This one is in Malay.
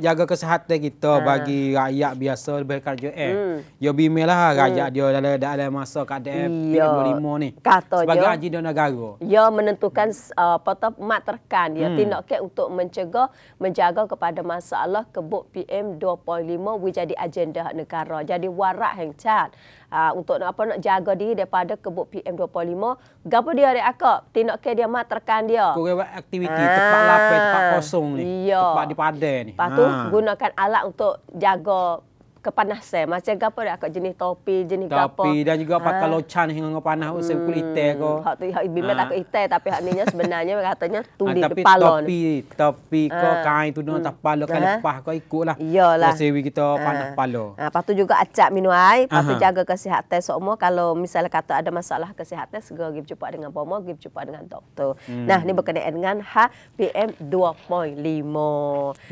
jaga kesihatan kita ha. bagi rakyat biasa berkerja eh hmm. yo bimelah hmm. rakyat dia dalam dalam masa KDM ya. 25 ni Kata sebagai ahli negara yo menentukan uh, apa mat terkan dia hmm. tindakan untuk mencegah menjaga kepada masalah kebuk PM 2.5 wujud di agenda negara jadi warak hang chat uh, ah, untuk nak apa nak jaga diri daripada kebuk PM 2.5 gapo dia ada akak tindakan dia mat terkan dia kau buat aktiviti ha. tempat lapai tempat kosong ni ya. tempat di padang ni Patut ha aku ah. ha. gunakan alat untuk jaga kepanasan. Macam gapo dah aku jenis topi, jenis gapo. Topi gapur. dan juga ha. pakai ah. locan hingga panas hmm. usai kulit aku. Hak tu hak bimbel ha. Ah. aku itai tapi hak ninya sebenarnya katanya tuli ha, tapi kepala. Topi, topi ha. kau kain tu dengan hmm. tapalo kan lepas kau ikutlah. Iyalah. Sewi kita ha. panas palo. Ha. Lepas tu juga acak minum air, lepas jaga kesihatan semua. Kalau misalnya kata ada masalah kesihatan segera pergi jumpa dengan pomo, pergi jumpa dengan doktor. Hmm. Nah, ni berkenaan dengan HPM 2.5.